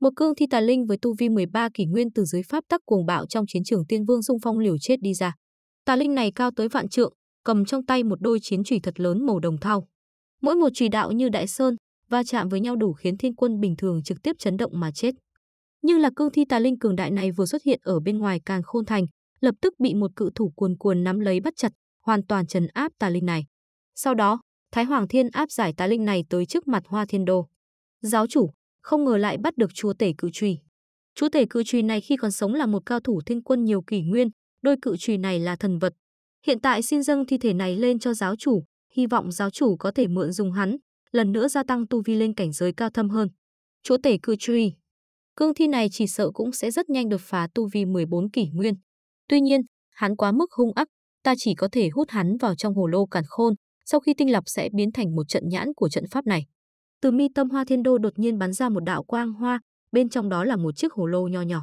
Một cương thi tà linh với tu vi 13 kỷ nguyên từ dưới pháp tắc cuồng bạo trong chiến trường tiên vương xung phong liều chết đi ra. Tà linh này cao tới vạn trượng, cầm trong tay một đôi chiến chùy thật lớn màu đồng thau. Mỗi một chùy đạo như đại sơn, va chạm với nhau đủ khiến thiên quân bình thường trực tiếp chấn động mà chết. Nhưng là cương thi tà linh cường đại này vừa xuất hiện ở bên ngoài càng Khôn Thành, lập tức bị một cự thủ cuồn cuồn nắm lấy bắt chặt, hoàn toàn trấn áp tà linh này. Sau đó, Thái Hoàng Thiên áp giải tà linh này tới trước mặt Hoa Thiên đồ Giáo chủ, không ngờ lại bắt được chúa tể cự trùy. Chúa tể cự trùy này khi còn sống là một cao thủ thiên quân nhiều kỷ nguyên, đôi cự trùy này là thần vật. Hiện tại xin dâng thi thể này lên cho giáo chủ, hy vọng giáo chủ có thể mượn dùng hắn, lần nữa gia tăng tu vi lên cảnh giới cao thâm hơn. Chúa tể cự trùy Cương thi này chỉ sợ cũng sẽ rất nhanh được phá tu vi 14 kỷ nguyên. Tuy nhiên, hắn quá mức hung ác, ta chỉ có thể hút hắn vào trong hồ lô càn khôn, sau khi tinh lọc sẽ biến thành một trận nhãn của trận pháp này từ mi tâm hoa thiên đô đột nhiên bắn ra một đạo quang hoa, bên trong đó là một chiếc hồ lô nho nhỏ.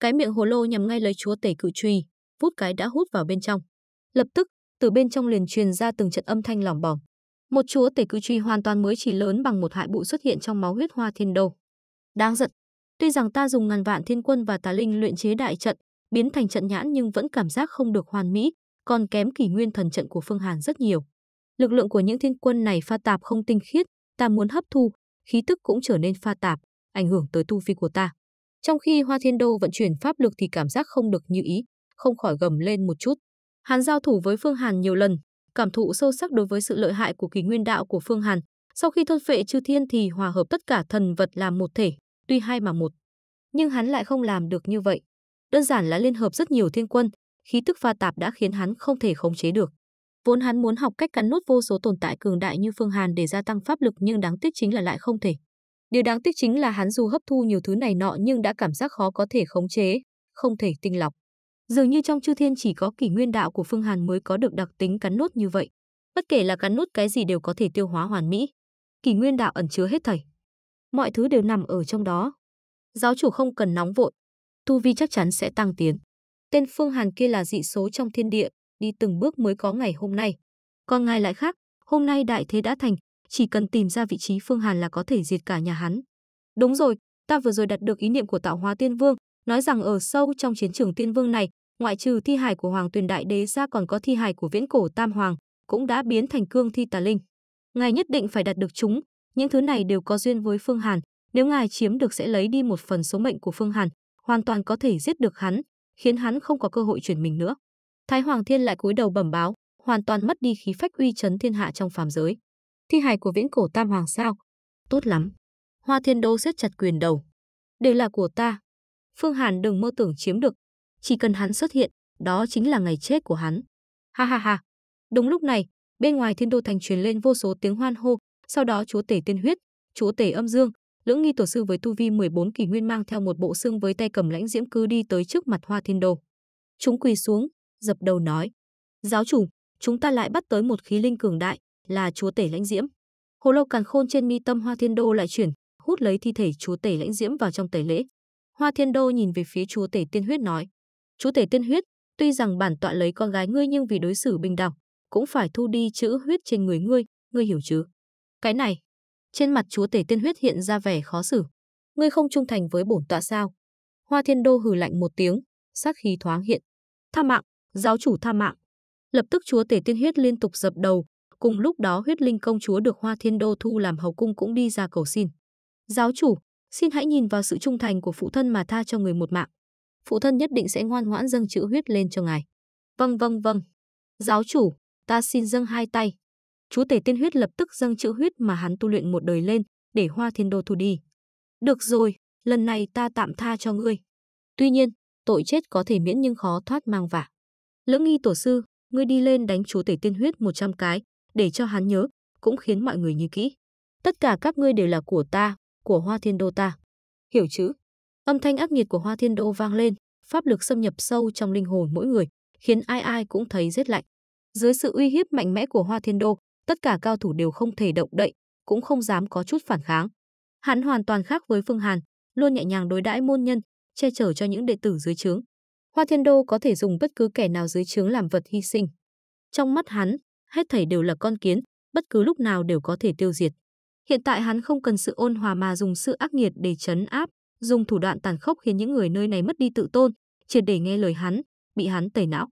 Cái miệng hồ lô nhằm ngay lấy chúa tể cự truy, vút cái đã hút vào bên trong. Lập tức, từ bên trong liền truyền ra từng trận âm thanh lỏng bỏng. Một chúa tể cự truy hoàn toàn mới chỉ lớn bằng một hại bụi xuất hiện trong máu huyết hoa thiên đô. Đáng giận, tuy rằng ta dùng ngàn vạn thiên quân và tà linh luyện chế đại trận, biến thành trận nhãn nhưng vẫn cảm giác không được hoàn mỹ, còn kém kỷ nguyên thần trận của Phương Hàn rất nhiều. Lực lượng của những thiên quân này pha tạp không tinh khiết, ta muốn hấp thu, khí tức cũng trở nên pha tạp, ảnh hưởng tới tu vi của ta. Trong khi Hoa Thiên Đô vận chuyển pháp lực thì cảm giác không được như ý, không khỏi gầm lên một chút. Hắn giao thủ với Phương Hàn nhiều lần, cảm thụ sâu sắc đối với sự lợi hại của kỳ nguyên đạo của Phương Hàn. Sau khi thôn phệ chư thiên thì hòa hợp tất cả thần vật làm một thể, tuy hai mà một. Nhưng hắn lại không làm được như vậy. Đơn giản là liên hợp rất nhiều thiên quân, khí tức pha tạp đã khiến hắn không thể khống chế được. Vốn hắn muốn học cách cắn nút vô số tồn tại cường đại như Phương Hàn để gia tăng pháp lực nhưng đáng tiếc chính là lại không thể. Điều đáng tiếc chính là hắn dù hấp thu nhiều thứ này nọ nhưng đã cảm giác khó có thể khống chế, không thể tinh lọc. Dường như trong chư thiên chỉ có kỷ nguyên đạo của Phương Hàn mới có được đặc tính cắn nút như vậy. Bất kể là cắn nút cái gì đều có thể tiêu hóa hoàn mỹ. Kỷ nguyên đạo ẩn chứa hết thảy. Mọi thứ đều nằm ở trong đó. Giáo chủ không cần nóng vội. Tu vi chắc chắn sẽ tăng tiến. Tên Phương Hàn kia là dị số trong thiên địa, đi từng bước mới có ngày hôm nay. Còn ngài lại khác, hôm nay đại thế đã thành, chỉ cần tìm ra vị trí Phương Hàn là có thể diệt cả nhà hắn. Đúng rồi, ta vừa rồi đặt được ý niệm của tạo hóa tiên vương, nói rằng ở sâu trong chiến trường tiên vương này, ngoại trừ thi hài của Hoàng Tuyền Đại Đế ra còn có thi hài của Viễn Cổ Tam Hoàng, cũng đã biến thành cương thi tà linh. Ngài nhất định phải đặt được chúng, những thứ này đều có duyên với Phương Hàn, nếu ngài chiếm được sẽ lấy đi một phần số mệnh của Phương Hàn, hoàn toàn có thể giết được hắn, khiến hắn không có cơ hội chuyển mình nữa. Thái Hoàng Thiên lại cúi đầu bẩm báo, hoàn toàn mất đi khí phách uy chấn thiên hạ trong phàm giới. Thi hài của viễn cổ Tam Hoàng sao? Tốt lắm. Hoa Thiên Đô siết chặt quyền đầu. Đây là của ta. Phương Hàn đừng mơ tưởng chiếm được. Chỉ cần hắn xuất hiện, đó chính là ngày chết của hắn. Ha ha ha. Đúng lúc này, bên ngoài thiên đô thành truyền lên vô số tiếng hoan hô, sau đó chúa tể tiên huyết, chúa tể âm dương, lưỡng nghi tổ sư với tu vi 14 kỳ nguyên mang theo một bộ xương với tay cầm lãnh diễm cư đi tới trước mặt hoa thiên đô. Chúng quỳ xuống, dập đầu nói. Giáo chủ, chúng ta lại bắt tới một khí linh cường đại, là chúa tể lãnh diễm. Hồ lâu càn khôn trên mi tâm hoa thiên đô lại chuyển, hút lấy thi thể chúa tể lãnh diễm vào trong tẩy lễ. Hoa thiên đô nhìn về phía chúa tể tiên huyết nói. Chúa tể tiên huyết, tuy rằng bản tọa lấy con gái ngươi nhưng vì đối xử bình đẳng, cũng phải thu đi chữ huyết trên người ngươi, ngươi hiểu chứ? Cái này, trên mặt chúa tể tiên huyết hiện ra vẻ khó xử. Ngươi không trung thành với bổn tọa sao? Hoa Thiên Đô hừ lạnh một tiếng, sát khí thoáng hiện. Tha mạng, giáo chủ tha mạng. Lập tức chúa tể tiên huyết liên tục dập đầu, cùng lúc đó huyết linh công chúa được Hoa Thiên Đô thu làm hầu cung cũng đi ra cầu xin. Giáo chủ, xin hãy nhìn vào sự trung thành của phụ thân mà tha cho người một mạng. Phụ thân nhất định sẽ ngoan ngoãn dâng chữ huyết lên cho ngài. Vâng vâng vâng. Giáo chủ, ta xin dâng hai tay. Chúa tể tiên huyết lập tức dâng chữ huyết mà hắn tu luyện một đời lên, để Hoa Thiên Đô thu đi. Được rồi, lần này ta tạm tha cho ngươi. Tuy nhiên, tội chết có thể miễn nhưng khó thoát mang vả. Lưỡng nghi tổ sư, ngươi đi lên đánh chúa tể tiên huyết 100 cái, để cho hắn nhớ, cũng khiến mọi người như kỹ. Tất cả các ngươi đều là của ta, của Hoa Thiên Đô ta. Hiểu chứ? Âm thanh ác nghiệt của Hoa Thiên Đô vang lên, pháp lực xâm nhập sâu trong linh hồn mỗi người, khiến ai ai cũng thấy rét lạnh. Dưới sự uy hiếp mạnh mẽ của Hoa Thiên Đô, tất cả cao thủ đều không thể động đậy, cũng không dám có chút phản kháng. Hắn hoàn toàn khác với Phương Hàn, luôn nhẹ nhàng đối đãi môn nhân, che chở cho những đệ tử dưới trướng, Hoa Thiên Đô có thể dùng bất cứ kẻ nào dưới trướng làm vật hy sinh. Trong mắt hắn, hết thảy đều là con kiến, bất cứ lúc nào đều có thể tiêu diệt. Hiện tại hắn không cần sự ôn hòa mà dùng sự ác nghiệt để chấn áp, dùng thủ đoạn tàn khốc khiến những người nơi này mất đi tự tôn, triệt để nghe lời hắn, bị hắn tẩy não.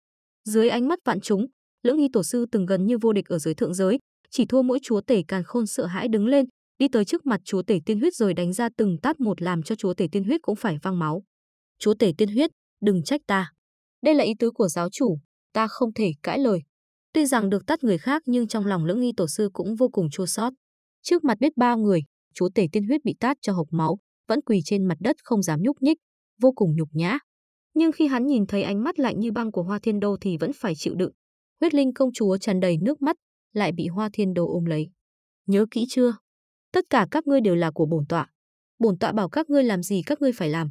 Dưới ánh mắt vạn chúng, Lưỡng Nghi tổ sư từng gần như vô địch ở dưới thượng giới, chỉ thua mỗi chúa tể càn khôn sợ hãi đứng lên, đi tới trước mặt chúa tể tiên huyết rồi đánh ra từng tát một làm cho chúa tể tiên huyết cũng phải văng máu. Chúa tể tiên huyết, đừng trách ta. Đây là ý tứ của giáo chủ, ta không thể cãi lời. Tuy rằng được tắt người khác nhưng trong lòng lưỡng nghi tổ sư cũng vô cùng chua sót. Trước mặt biết bao người, chúa tể tiên huyết bị tát cho hộc máu, vẫn quỳ trên mặt đất không dám nhúc nhích, vô cùng nhục nhã. Nhưng khi hắn nhìn thấy ánh mắt lạnh như băng của Hoa Thiên Đô thì vẫn phải chịu đựng. Huyết linh công chúa tràn đầy nước mắt, lại bị Hoa Thiên Đô ôm lấy. Nhớ kỹ chưa? Tất cả các ngươi đều là của bổn tọa. Bổn tọa bảo các ngươi làm gì các ngươi phải làm,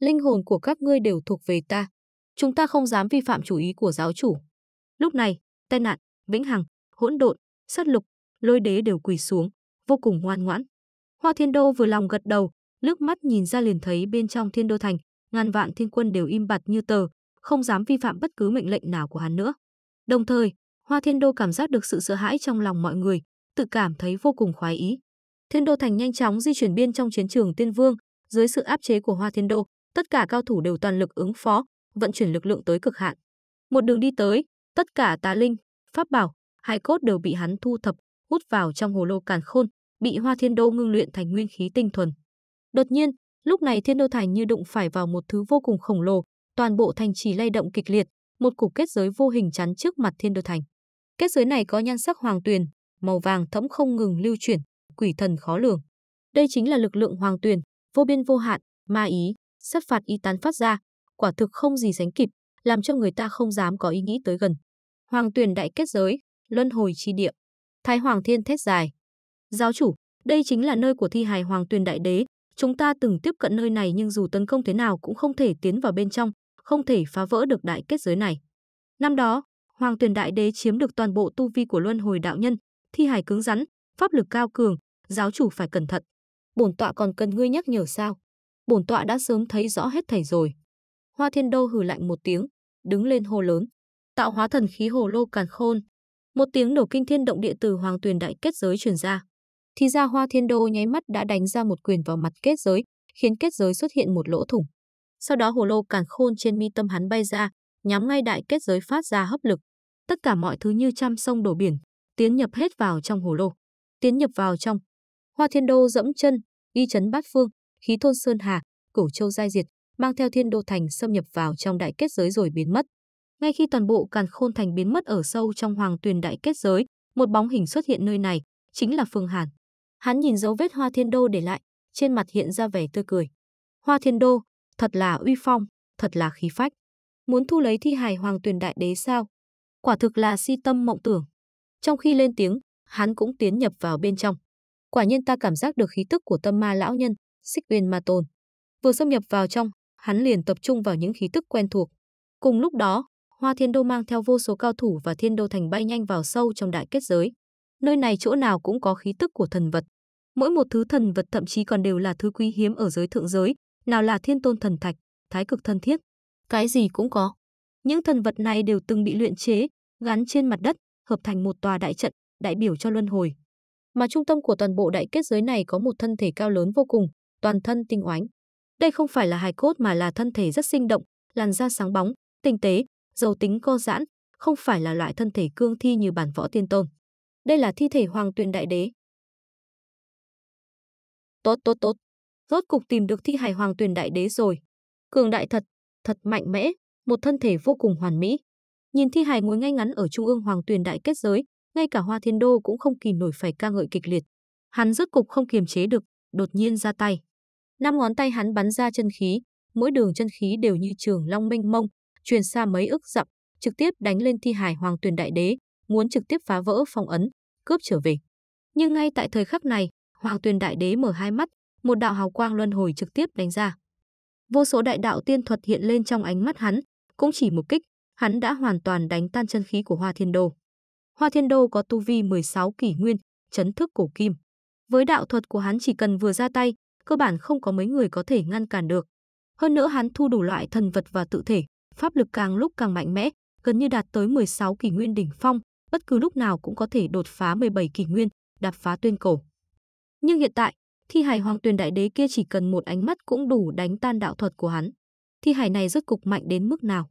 linh hồn của các ngươi đều thuộc về ta. Chúng ta không dám vi phạm chủ ý của giáo chủ. Lúc này, tai nạn, vĩnh hằng, hỗn độn, sát lục, lôi đế đều quỳ xuống, vô cùng ngoan ngoãn. Hoa Thiên Đô vừa lòng gật đầu, nước mắt nhìn ra liền thấy bên trong Thiên Đô Thành, ngàn vạn thiên quân đều im bặt như tờ, không dám vi phạm bất cứ mệnh lệnh nào của hắn nữa. Đồng thời, Hoa Thiên Đô cảm giác được sự sợ hãi trong lòng mọi người, tự cảm thấy vô cùng khoái ý. Thiên Đô Thành nhanh chóng di chuyển biên trong chiến trường Tiên Vương, dưới sự áp chế của Hoa Thiên Đô, tất cả cao thủ đều toàn lực ứng phó, vận chuyển lực lượng tới cực hạn. Một đường đi tới, tất cả tà linh, pháp bảo, hai cốt đều bị hắn thu thập, hút vào trong hồ lô càn khôn, bị Hoa Thiên Đô ngưng luyện thành nguyên khí tinh thuần. Đột nhiên, lúc này Thiên Đô Thành như đụng phải vào một thứ vô cùng khổng lồ, toàn bộ thành trì lay động kịch liệt, một cục kết giới vô hình chắn trước mặt Thiên Đô Thành. Kết giới này có nhan sắc hoàng tuyền, màu vàng thẫm không ngừng lưu chuyển, quỷ thần khó lường. Đây chính là lực lượng hoàng tuyền, vô biên vô hạn, ma ý, sát phạt y tán phát ra, quả thực không gì sánh kịp, làm cho người ta không dám có ý nghĩ tới gần. Hoàng tuyển đại kết giới, luân hồi chi địa. Thái Hoàng Thiên thét dài. Giáo chủ, đây chính là nơi của thi hài Hoàng tuyển đại đế. Chúng ta từng tiếp cận nơi này nhưng dù tấn công thế nào cũng không thể tiến vào bên trong, không thể phá vỡ được đại kết giới này. Năm đó, Hoàng tuyển đại đế chiếm được toàn bộ tu vi của luân hồi đạo nhân, thi hài cứng rắn, pháp lực cao cường, giáo chủ phải cẩn thận. Bổn tọa còn cần ngươi nhắc nhở sao? bổn tọa đã sớm thấy rõ hết thảy rồi. Hoa Thiên Đô hừ lạnh một tiếng, đứng lên hô lớn. Tạo hóa thần khí hồ lô càn khôn. Một tiếng nổ kinh thiên động địa từ hoàng tuyền đại kết giới truyền ra. Thì ra Hoa Thiên Đô nháy mắt đã đánh ra một quyền vào mặt kết giới, khiến kết giới xuất hiện một lỗ thủng. Sau đó hồ lô càn khôn trên mi tâm hắn bay ra, nhắm ngay đại kết giới phát ra hấp lực. Tất cả mọi thứ như trăm sông đổ biển, tiến nhập hết vào trong hồ lô. Tiến nhập vào trong. Hoa Thiên Đô dẫm chân, y chấn bát phương, khí thôn Sơn Hà, Cửu Châu Giai Diệt, mang theo thiên đô thành xâm nhập vào trong đại kết giới rồi biến mất. Ngay khi toàn bộ càn khôn thành biến mất ở sâu trong hoàng tuyền đại kết giới, một bóng hình xuất hiện nơi này, chính là Phương Hàn. Hắn nhìn dấu vết hoa thiên đô để lại, trên mặt hiện ra vẻ tươi cười. Hoa thiên đô, thật là uy phong, thật là khí phách. Muốn thu lấy thi hài hoàng tuyền đại đế sao? Quả thực là si tâm mộng tưởng. Trong khi lên tiếng, hắn cũng tiến nhập vào bên trong. Quả nhiên ta cảm giác được khí tức của tâm ma lão nhân, xích uyên ma tôn. Vừa xâm nhập vào trong, hắn liền tập trung vào những khí tức quen thuộc. Cùng lúc đó, Hoa Thiên Đô mang theo vô số cao thủ và Thiên Đô Thành bay nhanh vào sâu trong đại kết giới. Nơi này chỗ nào cũng có khí tức của thần vật. Mỗi một thứ thần vật thậm chí còn đều là thứ quý hiếm ở giới thượng giới, nào là Thiên Tôn Thần Thạch, Thái Cực Thần Thiết, cái gì cũng có. Những thần vật này đều từng bị luyện chế, gắn trên mặt đất, hợp thành một tòa đại trận, đại biểu cho luân hồi. Mà trung tâm của toàn bộ đại kết giới này có một thân thể cao lớn vô cùng, toàn thân tinh oánh. Đây không phải là hài cốt mà là thân thể rất sinh động, làn da sáng bóng, tinh tế, giàu tính co giãn, không phải là loại thân thể cương thi như bản võ tiên tôn. Đây là thi thể hoàng tuyền đại đế. Tốt tốt tốt, rốt cục tìm được thi hài hoàng tuyền đại đế rồi. Cường đại thật, thật mạnh mẽ, một thân thể vô cùng hoàn mỹ. Nhìn thi hài ngồi ngay ngắn ở trung ương hoàng tuyền đại kết giới, ngay cả hoa thiên đô cũng không kìm nổi phải ca ngợi kịch liệt. Hắn rốt cục không kiềm chế được, đột nhiên ra tay. Năm ngón tay hắn bắn ra chân khí, mỗi đường chân khí đều như trường long minh mông, truyền xa mấy ức dặm, trực tiếp đánh lên thi hải hoàng tuyền đại đế, muốn trực tiếp phá vỡ phong ấn, cướp trở về. Nhưng ngay tại thời khắc này, hoàng tuyền đại đế mở hai mắt, một đạo hào quang luân hồi trực tiếp đánh ra. Vô số đại đạo tiên thuật hiện lên trong ánh mắt hắn, cũng chỉ một kích, hắn đã hoàn toàn đánh tan chân khí của Hoa Thiên Đô. Hoa Thiên Đô có tu vi 16 kỷ nguyên, chấn thức cổ kim. Với đạo thuật của hắn chỉ cần vừa ra tay, cơ bản không có mấy người có thể ngăn cản được. Hơn nữa hắn thu đủ loại thần vật và tự thể, pháp lực càng lúc càng mạnh mẽ, gần như đạt tới 16 kỳ nguyên đỉnh phong, bất cứ lúc nào cũng có thể đột phá 17 kỳ nguyên, đạp phá tuyên cổ. Nhưng hiện tại, thi hài hoàng tuyền đại đế kia chỉ cần một ánh mắt cũng đủ đánh tan đạo thuật của hắn. Thi hài này rất cục mạnh đến mức nào?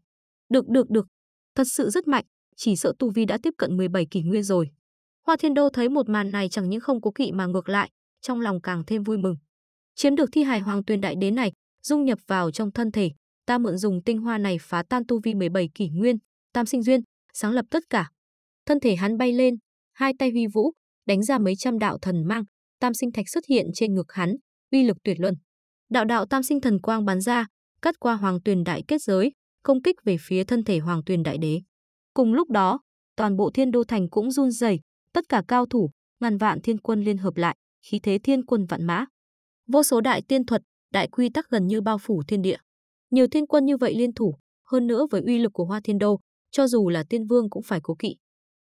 Được được được, thật sự rất mạnh, chỉ sợ tu vi đã tiếp cận 17 kỳ nguyên rồi. Hoa Thiên Đô thấy một màn này chẳng những không cố kỵ mà ngược lại, trong lòng càng thêm vui mừng. Chiếm được thi hài Hoàng Tuyền Đại Đế này, dung nhập vào trong thân thể, ta mượn dùng tinh hoa này phá tan tu vi 17 kỷ nguyên, tam sinh duyên, sáng lập tất cả. Thân thể hắn bay lên, hai tay huy vũ, đánh ra mấy trăm đạo thần mang, tam sinh thạch xuất hiện trên ngực hắn, uy lực tuyệt luân. Đạo đạo tam sinh thần quang bắn ra, cắt qua Hoàng Tuyền Đại kết giới, công kích về phía thân thể Hoàng Tuyền Đại Đế. Cùng lúc đó, toàn bộ Thiên Đô thành cũng run rẩy, tất cả cao thủ, ngàn vạn thiên quân liên hợp lại, khí thế thiên quân vạn mã, Vô số đại tiên thuật, đại quy tắc gần như bao phủ thiên địa. Nhiều thiên quân như vậy liên thủ, hơn nữa với uy lực của Hoa Thiên Đô, cho dù là tiên vương cũng phải cố kỵ.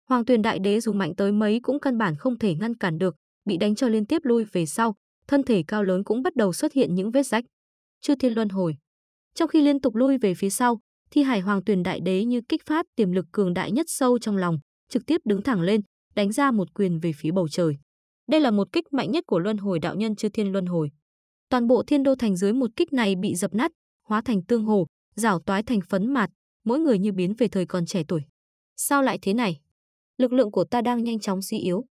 Hoàng Tuyền Đại Đế dù mạnh tới mấy cũng căn bản không thể ngăn cản được, bị đánh cho liên tiếp lui về sau, thân thể cao lớn cũng bắt đầu xuất hiện những vết rách. Chư Thiên Luân hồi. Trong khi liên tục lui về phía sau, thi hải Hoàng Tuyền Đại Đế như kích phát tiềm lực cường đại nhất sâu trong lòng, trực tiếp đứng thẳng lên, đánh ra một quyền về phía bầu trời. Đây là một kích mạnh nhất của luân hồi đạo nhân chư thiên luân hồi. Toàn bộ thiên đô thành dưới một kích này bị dập nát, hóa thành tương hồ, rảo toái thành phấn mạt, mỗi người như biến về thời còn trẻ tuổi. Sao lại thế này? Lực lượng của ta đang nhanh chóng suy yếu.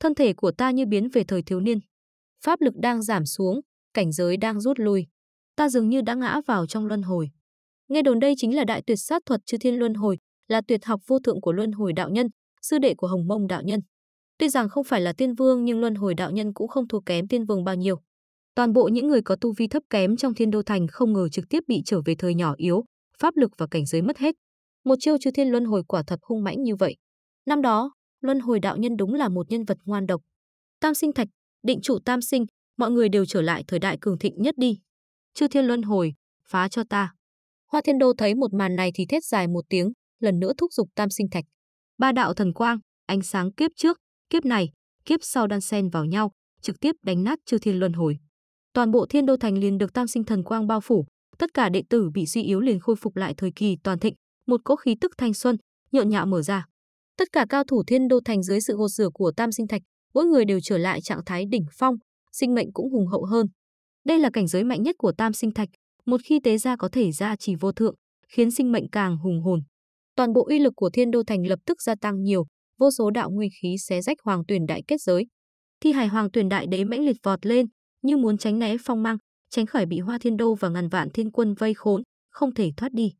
Thân thể của ta như biến về thời thiếu niên. Pháp lực đang giảm xuống, cảnh giới đang rút lui. Ta dường như đã ngã vào trong luân hồi. Nghe đồn đây chính là đại tuyệt sát thuật chư thiên luân hồi, là tuyệt học vô thượng của luân hồi đạo nhân, sư đệ của Hồng Mông đạo nhân. Tuy rằng không phải là tiên vương nhưng luân hồi đạo nhân cũng không thua kém tiên vương bao nhiêu. Toàn bộ những người có tu vi thấp kém trong thiên đô thành không ngờ trực tiếp bị trở về thời nhỏ yếu, pháp lực và cảnh giới mất hết. Một chiêu chư thiên luân hồi quả thật hung mãnh như vậy. Năm đó, luân hồi đạo nhân đúng là một nhân vật ngoan độc. Tam sinh thạch, định chủ tam sinh, mọi người đều trở lại thời đại cường thịnh nhất đi. Chư thiên luân hồi, phá cho ta. Hoa Thiên Đô thấy một màn này thì thét dài một tiếng, lần nữa thúc giục Tam Sinh Thạch. Ba đạo thần quang, ánh sáng kiếp trước, kiếp này, kiếp sau đan xen vào nhau, trực tiếp đánh nát chư thiên luân hồi. Toàn bộ thiên đô thành liền được tam sinh thần quang bao phủ, tất cả đệ tử bị suy yếu liền khôi phục lại thời kỳ toàn thịnh, một cỗ khí tức thanh xuân, nhộn nhạo mở ra. Tất cả cao thủ thiên đô thành dưới sự gột rửa của tam sinh thạch, mỗi người đều trở lại trạng thái đỉnh phong, sinh mệnh cũng hùng hậu hơn. Đây là cảnh giới mạnh nhất của tam sinh thạch, một khi tế ra có thể ra chỉ vô thượng, khiến sinh mệnh càng hùng hồn. Toàn bộ uy lực của thiên đô thành lập tức gia tăng nhiều, vô số đạo nguyên khí xé rách hoàng tuyển đại kết giới. Thi hài hoàng tuyển đại đế mãnh liệt vọt lên, như muốn tránh né phong mang, tránh khỏi bị Hoa Thiên Đô và ngàn vạn thiên quân vây khốn, không thể thoát đi.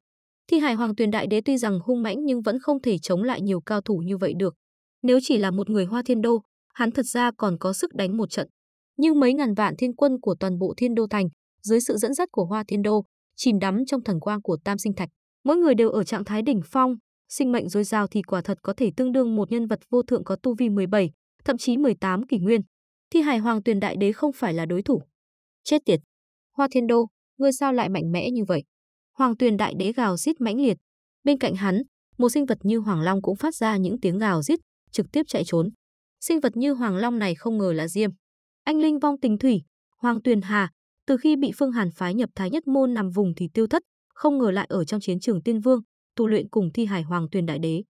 Thi hài hoàng tuyển đại đế tuy rằng hung mãnh nhưng vẫn không thể chống lại nhiều cao thủ như vậy được. Nếu chỉ là một người Hoa Thiên Đô, hắn thật ra còn có sức đánh một trận. Nhưng mấy ngàn vạn thiên quân của toàn bộ Thiên Đô thành, dưới sự dẫn dắt của Hoa Thiên Đô, chìm đắm trong thần quang của Tam Sinh Thạch, mỗi người đều ở trạng thái đỉnh phong, sinh mệnh dồi dào thì quả thật có thể tương đương một nhân vật vô thượng có tu vi 17, thậm chí 18 kỷ nguyên. Thi hài hoàng tuyền đại đế không phải là đối thủ. Chết tiệt! Hoa thiên đô, ngươi sao lại mạnh mẽ như vậy? Hoàng tuyền đại đế gào rít mãnh liệt. Bên cạnh hắn, một sinh vật như hoàng long cũng phát ra những tiếng gào rít, trực tiếp chạy trốn. Sinh vật như hoàng long này không ngờ là Diêm. Anh Linh vong tình thủy, Hoàng Tuyền Hà, từ khi bị Phương Hàn phái nhập Thái Nhất Môn nằm vùng thì tiêu thất, không ngờ lại ở trong chiến trường Tiên Vương, tu luyện cùng thi hải hoàng tuyền đại đế.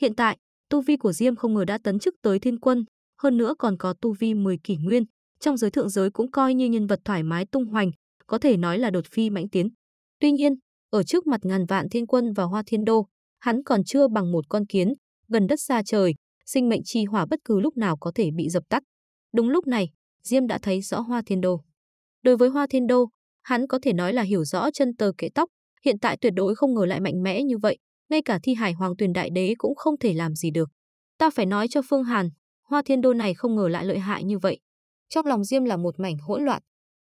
Hiện tại, tu vi của Diêm không ngờ đã tấn chức tới thiên quân, hơn nữa còn có tu vi 10 kỷ nguyên, trong giới thượng giới cũng coi như nhân vật thoải mái tung hoành, có thể nói là đột phi mãnh tiến. Tuy nhiên, ở trước mặt ngàn vạn thiên quân và hoa thiên đô, hắn còn chưa bằng một con kiến, gần đất xa trời, sinh mệnh chi hỏa bất cứ lúc nào có thể bị dập tắt. Đúng lúc này, Diêm đã thấy rõ hoa thiên đô. Đối với hoa thiên đô, hắn có thể nói là hiểu rõ chân tơ kệ tóc, hiện tại tuyệt đối không ngờ lại mạnh mẽ như vậy, ngay cả thi hải hoàng tuyền đại đế cũng không thể làm gì được. Ta phải nói cho Phương Hàn, hoa thiên đô này không ngờ lại lợi hại như vậy. Trong lòng Diêm là một mảnh hỗn loạn.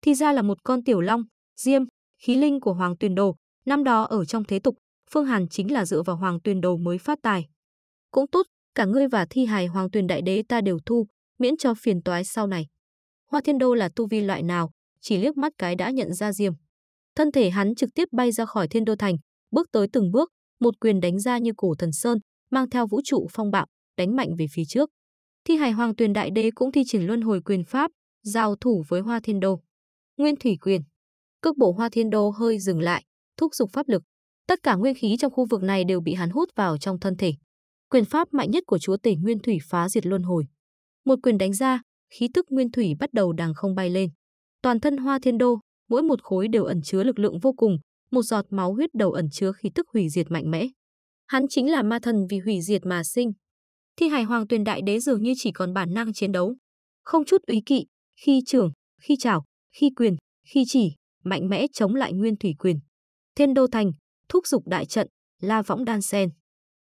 Thì ra là một con tiểu long, Diêm, khí linh của hoàng tuyền đồ, năm đó ở trong thế tục, Phương Hàn chính là dựa vào hoàng tuyền đồ mới phát tài. Cũng tốt, cả ngươi và thi hài hoàng tuyền đại đế ta đều thu, miễn cho phiền toái sau này. Hoa thiên đô là tu vi loại nào, chỉ liếc mắt cái đã nhận ra Diêm. Thân thể hắn trực tiếp bay ra khỏi thiên đô thành, bước tới từng bước, một quyền đánh ra như cổ thần sơn, mang theo vũ trụ phong bạo, đánh mạnh về phía trước. Thi hài hoàng tuyền đại đế cũng thi triển luân hồi quyền pháp, giao thủ với hoa thiên đô. Nguyên thủy quyền. Cước bộ hoa thiên đô hơi dừng lại, thúc giục pháp lực. Tất cả nguyên khí trong khu vực này đều bị hắn hút vào trong thân thể. Quyền pháp mạnh nhất của chúa tể nguyên thủy phá diệt luân hồi. Một quyền đánh ra, khí tức nguyên thủy bắt đầu đằng không bay lên. Toàn thân hoa thiên đô mỗi một khối đều ẩn chứa lực lượng vô cùng, một giọt máu huyết đầu ẩn chứa khí tức hủy diệt mạnh mẽ. Hắn chính là ma thần vì hủy diệt mà sinh. Thi hài hoàng tuyền đại đế dường như chỉ còn bản năng chiến đấu, không chút ý kỵ, khi trưởng, khi chảo, khi quyền, khi chỉ, mạnh mẽ chống lại nguyên thủy quyền. Thiên đô thành, thúc dục đại trận, la võng đan sen.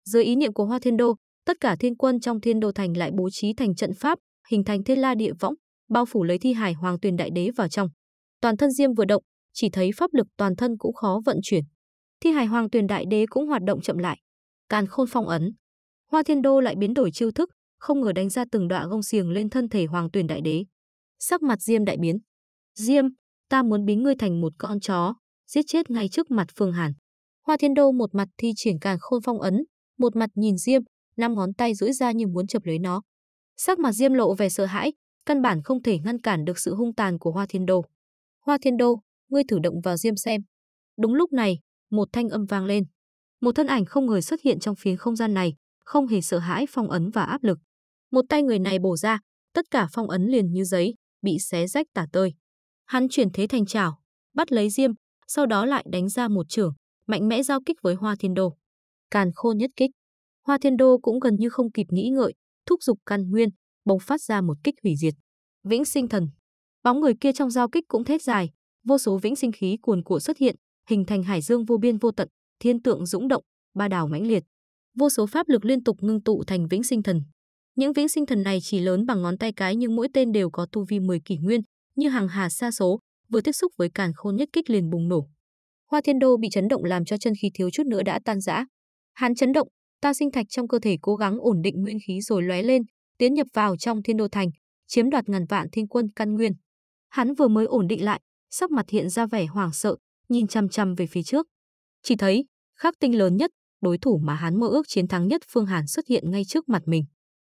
Dưới ý niệm của Hoa Thiên Đô, tất cả thiên quân trong Thiên Đô thành lại bố trí thành trận pháp, hình thành thiên la địa võng, bao phủ lấy thi hải Hoàng Tuyền Đại Đế vào trong. Toàn thân Diêm vừa động, chỉ thấy pháp lực toàn thân cũng khó vận chuyển. Thi hài Hoàng Tuyền Đại Đế cũng hoạt động chậm lại. Càn Khôn Phong ấn. Hoa Thiên Đô lại biến đổi chiêu thức, không ngờ đánh ra từng đọa gông xiềng lên thân thể Hoàng Tuyền Đại Đế. Sắc mặt Diêm đại biến. "Diêm, ta muốn biến ngươi thành một con chó, giết chết ngay trước mặt Phương Hàn." Hoa Thiên Đô một mặt thi triển Càn Khôn Phong ấn, một mặt nhìn Diêm, năm ngón tay duỗi ra như muốn chụp lấy nó. Sắc mặt Diêm lộ vẻ sợ hãi, căn bản không thể ngăn cản được sự hung tàn của Hoa Thiên Đô. Hoa Thiên Đô, ngươi thử động vào diêm xem. Đúng lúc này, một thanh âm vang lên. Một thân ảnh không người xuất hiện trong phiến không gian này, không hề sợ hãi phong ấn và áp lực. Một tay người này bổ ra, tất cả phong ấn liền như giấy, bị xé rách tả tơi. Hắn chuyển thế thành chảo, bắt lấy diêm, sau đó lại đánh ra một trưởng mạnh mẽ giao kích với Hoa Thiên Đô. Càn khôn nhất kích. Hoa Thiên Đô cũng gần như không kịp nghĩ ngợi, thúc giục căn nguyên, bộc phát ra một kích hủy diệt. Vĩnh sinh thần. Bóng người kia trong giao kích cũng thét dài, vô số vĩnh sinh khí cuồn cuộn xuất hiện, hình thành hải dương vô biên vô tận, thiên tượng dũng động, ba đảo mãnh liệt. Vô số pháp lực liên tục ngưng tụ thành vĩnh sinh thần. Những vĩnh sinh thần này chỉ lớn bằng ngón tay cái nhưng mỗi tên đều có tu vi 10 kỷ nguyên, như hàng hà xa số, vừa tiếp xúc với càn khôn nhất kích liền bùng nổ. Hoa Thiên Đô bị chấn động làm cho chân khí thiếu chút nữa đã tan rã. Hắn chấn động, ta sinh thạch trong cơ thể cố gắng ổn định nguyên khí rồi lóe lên, tiến nhập vào trong Thiên Đô thành, chiếm đoạt ngàn vạn thiên quân căn nguyên. Hắn vừa mới ổn định lại, sắc mặt hiện ra vẻ hoảng sợ, nhìn chăm chăm về phía trước. Chỉ thấy, khắc tinh lớn nhất, đối thủ mà hắn mơ ước chiến thắng nhất Phương Hàn xuất hiện ngay trước mặt mình.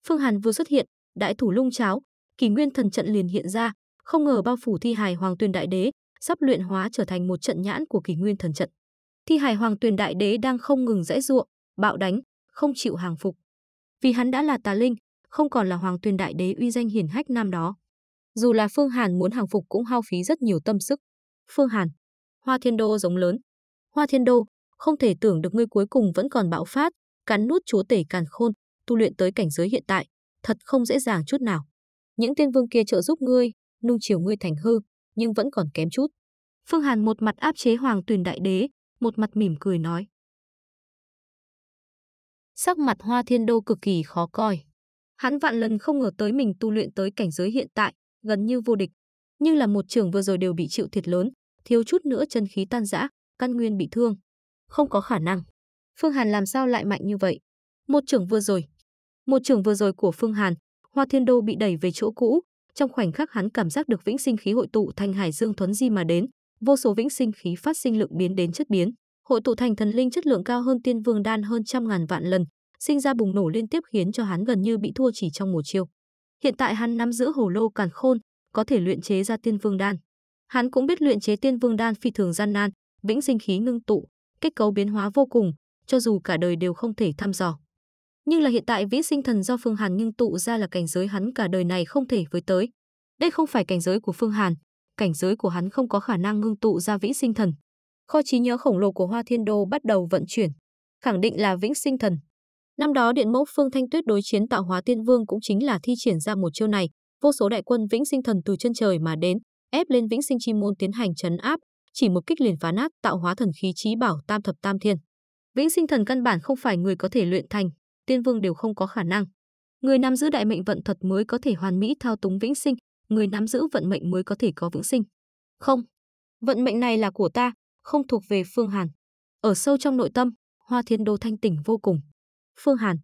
Phương Hàn vừa xuất hiện, đại thủ lung cháo, kỳ nguyên thần trận liền hiện ra, không ngờ bao phủ thi hài hoàng tuyên đại đế, sắp luyện hóa trở thành một trận nhãn của kỳ nguyên thần trận. Thi hài hoàng tuyên đại đế đang không ngừng dãy ruộng, bạo đánh, không chịu hàng phục. Vì hắn đã là tà linh, không còn là hoàng tuyên đại đế uy danh hiển hách năm đó. Dù là Phương Hàn muốn hàng phục cũng hao phí rất nhiều tâm sức. Phương Hàn, Hoa Thiên Đô giống lớn. Hoa Thiên Đô, không thể tưởng được ngươi cuối cùng vẫn còn bạo phát, cắn nuốt chúa tể càn khôn, tu luyện tới cảnh giới hiện tại, thật không dễ dàng chút nào. Những tiên vương kia trợ giúp ngươi, nung chiều ngươi thành hư, nhưng vẫn còn kém chút. Phương Hàn một mặt áp chế Hoàng Tuyền Đại Đế, một mặt mỉm cười nói. Sắc mặt Hoa Thiên Đô cực kỳ khó coi. Hắn vạn lần không ngờ tới mình tu luyện tới cảnh giới hiện tại, gần như vô địch. Nhưng là một trưởng vừa rồi đều bị chịu thiệt lớn, thiếu chút nữa chân khí tan rã, căn nguyên bị thương. Không có khả năng. Phương Hàn làm sao lại mạnh như vậy? Một trưởng vừa rồi. Một trưởng vừa rồi của Phương Hàn, Hoa Thiên Đô bị đẩy về chỗ cũ. Trong khoảnh khắc hắn cảm giác được vĩnh sinh khí hội tụ thành hải dương thuấn di mà đến, vô số vĩnh sinh khí phát sinh lượng biến đến chất biến, hội tụ thành thần linh chất lượng cao hơn tiên vương đan hơn trăm ngàn vạn lần, sinh ra bùng nổ liên tiếp khiến cho hắn gần như bị thua chỉ trong một chiêu. Hiện tại hắn nắm giữ hổ lô càn khôn, có thể luyện chế ra tiên vương đan. Hắn cũng biết luyện chế tiên vương đan phi thường gian nan, vĩnh sinh khí ngưng tụ, kết cấu biến hóa vô cùng, cho dù cả đời đều không thể thăm dò. Nhưng là hiện tại vĩ sinh thần do Phương Hàn ngưng tụ ra là cảnh giới hắn cả đời này không thể với tới. Đây không phải cảnh giới của Phương Hàn, cảnh giới của hắn không có khả năng ngưng tụ ra vĩ sinh thần. Kho trí nhớ khổng lồ của Hoa Thiên Đô bắt đầu vận chuyển, khẳng định là vĩnh sinh thần. Năm đó điện mẫu Phương Thanh Tuyết đối chiến tạo hóa tiên vương cũng chính là thi triển ra một chiêu này, vô số đại quân vĩnh sinh thần từ chân trời mà đến, ép lên vĩnh sinh chi môn tiến hành chấn áp, chỉ một kích liền phá nát tạo hóa thần khí chí bảo tam thập tam thiên. Vĩnh sinh thần căn bản không phải người có thể luyện thành, tiên vương đều không có khả năng. Người nắm giữ đại mệnh vận thật mới có thể hoàn mỹ thao túng vĩnh sinh, người nắm giữ vận mệnh mới có thể có vĩnh sinh. Không, vận mệnh này là của ta, không thuộc về Phương Hàn. Ở sâu trong nội tâm, Hoa Thiên Đô thanh tỉnh vô cùng. Phương Hàn,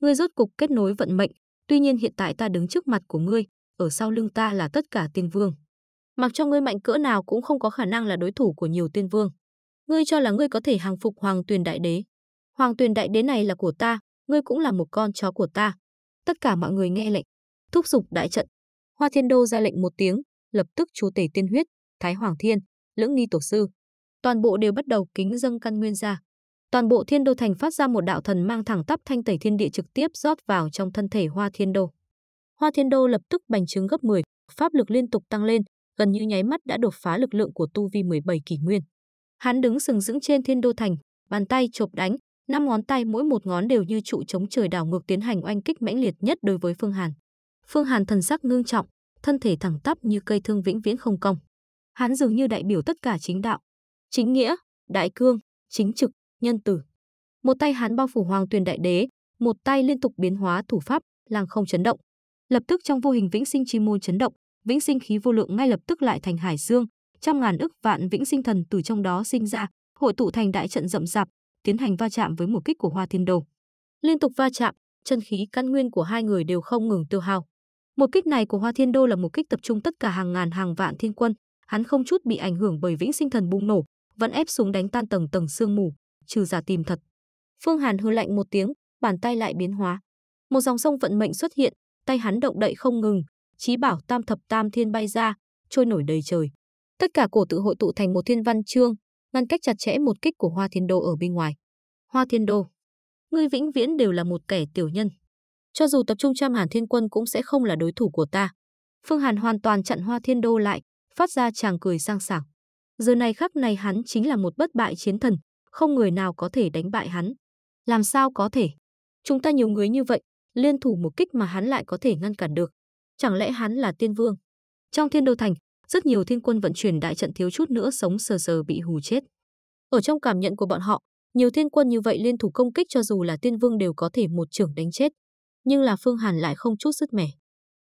ngươi rốt cục kết nối vận mệnh, tuy nhiên hiện tại ta đứng trước mặt của ngươi, ở sau lưng ta là tất cả tiên vương. Mặc cho ngươi mạnh cỡ nào cũng không có khả năng là đối thủ của nhiều tiên vương. Ngươi cho là ngươi có thể hàng phục Hoàng Tuyền Đại Đế. Hoàng Tuyền Đại Đế này là của ta, ngươi cũng là một con chó của ta. Tất cả mọi người nghe lệnh, thúc giục đại trận. Hoa Thiên Đô ra lệnh một tiếng, lập tức chú tể tiên huyết, Thái Hoàng Thiên, Lưỡng Nghi Tổ Sư. Toàn bộ đều bắt đầu kính dâng căn nguyên ra toàn bộ thiên đô thành phát ra một đạo thần mang thẳng tắp thanh tẩy thiên địa trực tiếp rót vào trong thân thể hoa thiên đô. Hoa thiên đô lập tức bành trướng gấp 10, pháp lực liên tục tăng lên, gần như nháy mắt đã đột phá lực lượng của tu vi 17 kỷ nguyên. Hắn đứng sừng sững trên thiên đô thành, bàn tay chộp đánh, năm ngón tay mỗi một ngón đều như trụ chống trời đảo ngược tiến hành oanh kích mãnh liệt nhất đối với Phương Hàn. Phương Hàn thần sắc ngưng trọng, thân thể thẳng tắp như cây thương vĩnh viễn không cong. Hắn dường như đại biểu tất cả chính đạo, chính nghĩa, đại cương, chính trực, nhân tử. Một tay hắn bao phủ hoàng tuyền đại đế, một tay liên tục biến hóa thủ pháp, làng không chấn động. Lập tức trong vô hình vĩnh sinh chi môn chấn động, vĩnh sinh khí vô lượng ngay lập tức lại thành hải dương, trăm ngàn ức vạn vĩnh sinh thần từ trong đó sinh ra, hội tụ thành đại trận rậm rạp, tiến hành va chạm với một kích của Hoa Thiên Đồ. Liên tục va chạm, chân khí căn nguyên của hai người đều không ngừng tiêu hao. Một kích này của Hoa Thiên Đô là một kích tập trung tất cả hàng ngàn hàng vạn thiên quân, hắn không chút bị ảnh hưởng bởi vĩnh sinh thần bùng nổ, vẫn ép xuống đánh tan tầng tầng sương mù, trừ giả tìm thật. Phương Hàn hư lạnh một tiếng, bàn tay lại biến hóa. Một dòng sông vận mệnh xuất hiện, tay hắn động đậy không ngừng, chí bảo tam thập tam thiên bay ra, trôi nổi đầy trời. Tất cả cổ tự hội tụ thành một thiên văn chương, ngăn cách chặt chẽ một kích của Hoa Thiên Đô ở bên ngoài. Hoa Thiên Đô, ngươi vĩnh viễn đều là một kẻ tiểu nhân. Cho dù tập trung trăm Hàn Thiên Quân cũng sẽ không là đối thủ của ta. Phương Hàn hoàn toàn chặn Hoa Thiên Đô lại, phát ra chàng cười sang sảng. Giờ này khắc này hắn chính là một bất bại chiến thần, không người nào có thể đánh bại hắn. Làm sao có thể? Chúng ta nhiều người như vậy, liên thủ một kích mà hắn lại có thể ngăn cản được. Chẳng lẽ hắn là tiên vương? Trong thiên đô thành, rất nhiều thiên quân vận chuyển đại trận thiếu chút nữa sống sờ sờ bị hù chết. Ở trong cảm nhận của bọn họ, nhiều thiên quân như vậy liên thủ công kích cho dù là tiên vương đều có thể một trưởng đánh chết. Nhưng là Phương Hàn lại không chút dứt mẻ.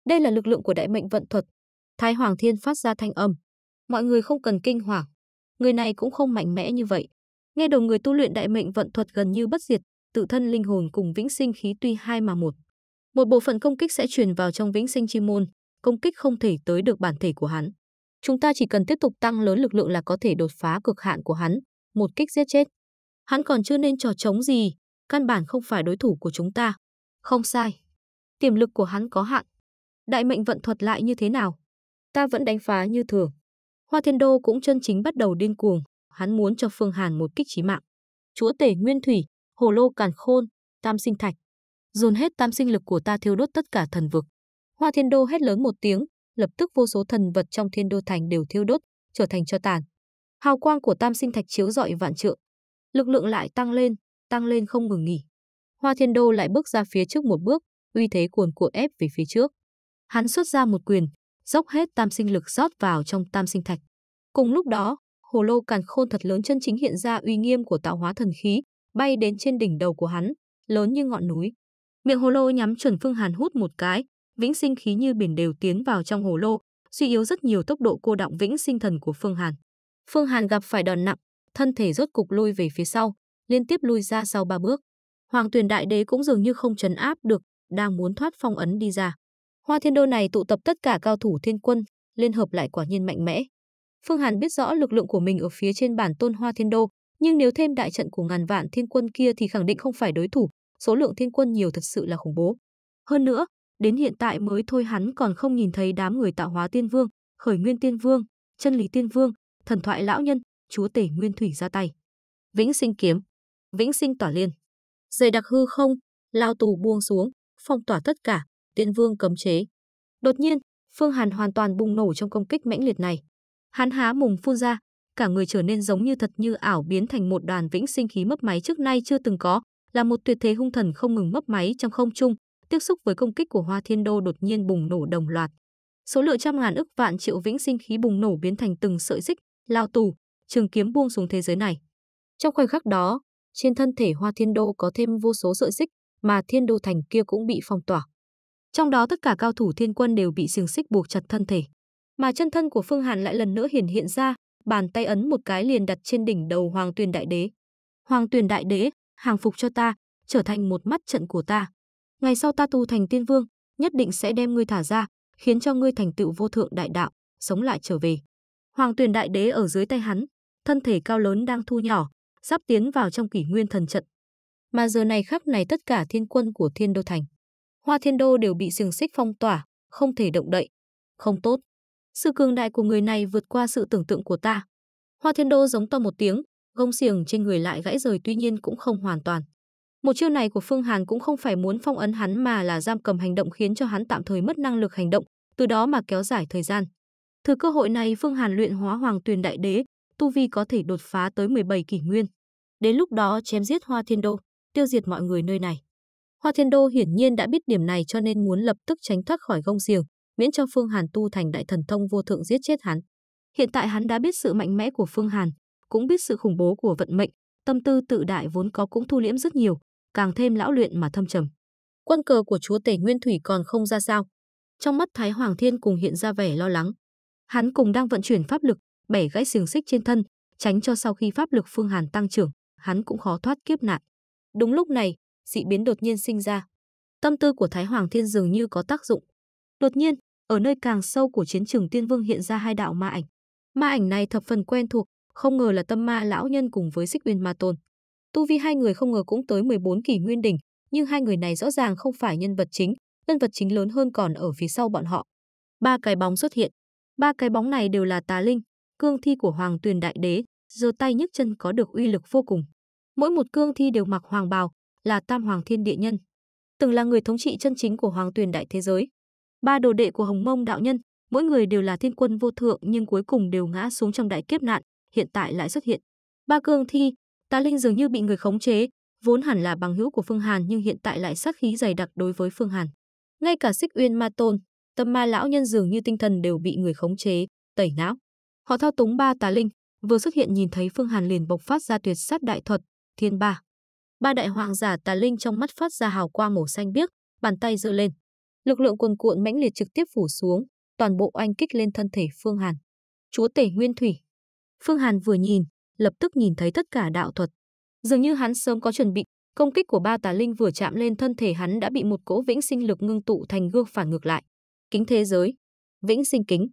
Đây là lực lượng của đại mệnh vận thuật. Thái Hoàng Thiên phát ra thanh âm. Mọi người không cần kinh hoàng. Người này cũng không mạnh mẽ như vậy. Nghe đầu người tu luyện đại mệnh vận thuật gần như bất diệt, tự thân linh hồn cùng vĩnh sinh khí tuy hai mà một. Một bộ phận công kích sẽ truyền vào trong vĩnh sinh chi môn, công kích không thể tới được bản thể của hắn. Chúng ta chỉ cần tiếp tục tăng lớn lực lượng là có thể đột phá cực hạn của hắn, một kích giết chết. Hắn còn chưa nên trò trống gì, căn bản không phải đối thủ của chúng ta. Không sai. Tiềm lực của hắn có hạn. Đại mệnh vận thuật lại như thế nào? Ta vẫn đánh phá như thường. Hoa Thiên Đô cũng chân chính bắt đầu điên cuồng, hắn muốn cho Phương Hàn một kích chí mạng. Chúa tể nguyên thủy, hồ lô càn khôn, tam sinh thạch. Dồn hết tam sinh lực của ta thiêu đốt tất cả thần vực. Hoa Thiên Đô hét lớn một tiếng, lập tức vô số thần vật trong Thiên Đô thành đều thiêu đốt, trở thành cho tàn. Hào quang của tam sinh thạch chiếu rọi vạn trượng. Lực lượng lại tăng lên, tăng lên không ngừng nghỉ. Hoa Thiên Đô lại bước ra phía trước một bước, uy thế cuồn cuộn ép về phía trước. Hắn xuất ra một quyền, dốc hết tam sinh lực rót vào trong tam sinh thạch. Cùng lúc đó, hồ lô càn khôn thật lớn chân chính hiện ra uy nghiêm của tạo hóa thần khí, bay đến trên đỉnh đầu của hắn, lớn như ngọn núi. Miệng hồ lô nhắm chuẩn Phương Hàn hút một cái, vĩnh sinh khí như biển đều tiến vào trong hồ lô, suy yếu rất nhiều tốc độ cô động vĩnh sinh thần của Phương Hàn. Phương Hàn gặp phải đòn nặng, thân thể rốt cục lui về phía sau, liên tiếp lui ra sau ba bước. Hoàng Tuyền Đại Đế cũng dường như không trấn áp được, đang muốn thoát phong ấn đi ra. Hoa Thiên Đô này tụ tập tất cả cao thủ thiên quân, liên hợp lại quả nhiên mạnh mẽ. Phương Hàn biết rõ lực lượng của mình ở phía trên bản tôn Hoa Thiên Đô, nhưng nếu thêm đại trận của ngàn vạn thiên quân kia thì khẳng định không phải đối thủ, số lượng thiên quân nhiều thật sự là khủng bố. Hơn nữa, đến hiện tại mới thôi hắn còn không nhìn thấy đám người tạo hóa tiên vương, khởi nguyên tiên vương, chân lý tiên vương, thần thoại lão nhân, chúa tể nguyên thủy ra tay. Vĩnh sinh kiếm, vĩnh sinh tỏa liên, dày đặc hư không, lao tù buông xuống, phong tỏa tất cả, tiên vương cấm chế. Đột nhiên, Phương Hàn hoàn toàn bùng nổ trong công kích mãnh liệt này. Hắn há mùng phun ra, cả người trở nên giống như thật như ảo biến thành một đoàn vĩnh sinh khí mấp máy trước nay chưa từng có, là một tuyệt thế hung thần không ngừng mấp máy trong không trung, tiếp xúc với công kích của Hoa Thiên Đô đột nhiên bùng nổ đồng loạt. Số lượng trăm ngàn ức vạn triệu vĩnh sinh khí bùng nổ biến thành từng sợi xích, lao tù, trường kiếm buông xuống thế giới này. Trong khoảnh khắc đó, trên thân thể Hoa Thiên Đô có thêm vô số sợi xích, mà Thiên Đô thành kia cũng bị phong tỏa. Trong đó tất cả cao thủ thiên quân đều bị xiềng xích buộc chặt thân thể mà chân thân của Phương Hàn lại lần nữa hiển hiện ra, bàn tay ấn một cái liền đặt trên đỉnh đầu Hoàng Tuyền Đại Đế. Hoàng Tuyền Đại Đế, hàng phục cho ta, trở thành một mắt trận của ta. Ngày sau ta tu thành tiên vương, nhất định sẽ đem ngươi thả ra, khiến cho ngươi thành tựu vô thượng đại đạo, sống lại trở về. Hoàng Tuyền Đại Đế ở dưới tay hắn, thân thể cao lớn đang thu nhỏ, sắp tiến vào trong kỷ nguyên thần trận. Mà giờ này khắp này tất cả thiên quân của Thiên Đô Thành, Hoa Thiên Đô đều bị xiềng xích phong tỏa, không thể động đậy. Không tốt. Sự cường đại của người này vượt qua sự tưởng tượng của ta. Hoa Thiên Đô giống to một tiếng, gông xiềng trên người lại gãy rời tuy nhiên cũng không hoàn toàn. Một chiêu này của Phương Hàn cũng không phải muốn phong ấn hắn mà là giam cầm hành động khiến cho hắn tạm thời mất năng lực hành động, từ đó mà kéo dài thời gian. Từ cơ hội này Phương Hàn luyện hóa Hoàng Tuyền Đại Đế, tu vi có thể đột phá tới 17 kỷ nguyên. Đến lúc đó chém giết Hoa Thiên Đô, tiêu diệt mọi người nơi này. Hoa Thiên Đô hiển nhiên đã biết điểm này cho nên muốn lập tức tránh thoát khỏi gông xiềng, miễn cho Phương Hàn tu thành đại thần thông vô thượng giết chết hắn. Hiện tại hắn đã biết sự mạnh mẽ của Phương Hàn, cũng biết sự khủng bố của vận mệnh, tâm tư tự đại vốn có cũng thu liễm rất nhiều, càng thêm lão luyện mà thâm trầm. Quân cờ của chúa Tể Nguyên Thủy còn không ra sao. Trong mắt Thái Hoàng Thiên cùng hiện ra vẻ lo lắng. Hắn cùng đang vận chuyển pháp lực, bẻ gãy xiềng xích trên thân, tránh cho sau khi pháp lực Phương Hàn tăng trưởng, hắn cũng khó thoát kiếp nạn. Đúng lúc này, dị biến đột nhiên sinh ra. Tâm tư của Thái Hoàng Thiên dường như có tác dụng. Đột nhiên, ở nơi càng sâu của chiến trường Tiên Vương hiện ra hai đạo ma ảnh. Ma ảnh này thập phần quen thuộc, không ngờ là tâm ma lão nhân cùng với Xích Uyên Ma Tôn. Tu vi hai người không ngờ cũng tới 14 kỳ nguyên đỉnh, nhưng hai người này rõ ràng không phải nhân vật chính, nhân vật chính lớn hơn còn ở phía sau bọn họ. Ba cái bóng xuất hiện. Ba cái bóng này đều là tà linh, cương thi của Hoàng Tuyền Đại Đế, giơ tay nhấc chân có được uy lực vô cùng. Mỗi một cương thi đều mặc hoàng bào, là Tam Hoàng Thiên Địa Nhân. Từng là người thống trị chân chính của Hoàng Tuyền Đại Thế Giới, Ba đồ đệ của Hồng Mông đạo nhân, mỗi người đều là thiên quân vô thượng nhưng cuối cùng đều ngã xuống trong đại kiếp nạn, hiện tại lại xuất hiện. Ba cương thi, Tà Linh dường như bị người khống chế, vốn hẳn là bằng hữu của Phương Hàn nhưng hiện tại lại sát khí dày đặc đối với Phương Hàn. Ngay cả Xích Uyên Ma Tôn, Tâm Ma lão nhân dường như tinh thần đều bị người khống chế, tẩy não. Họ thao túng ba Tà Linh, vừa xuất hiện nhìn thấy Phương Hàn liền bộc phát ra tuyệt sát đại thuật, Thiên Ba. Ba đại hoàng giả Tà Linh trong mắt phát ra hào quang màu xanh biếc, bàn tay giơ lên, Lực lượng cuồn cuộn mãnh liệt trực tiếp phủ xuống, toàn bộ oanh kích lên thân thể Phương Hàn. Chúa tể Nguyên Thủy. Phương Hàn vừa nhìn, lập tức nhìn thấy tất cả đạo thuật. Dường như hắn sớm có chuẩn bị, công kích của ba tà linh vừa chạm lên thân thể hắn đã bị một cỗ vĩnh sinh lực ngưng tụ thành gương phản ngược lại. Kính thế giới, vĩnh sinh kính.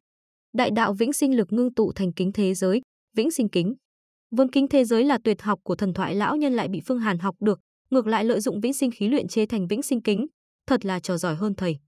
Đại đạo vĩnh sinh lực ngưng tụ thành kính thế giới, vĩnh sinh kính. Vốn kính thế giới là tuyệt học của thần thoại lão nhân lại bị Phương Hàn học được, ngược lại lợi dụng vĩnh sinh khí luyện chế thành vĩnh sinh kính, Thật là trò giỏi hơn thầy.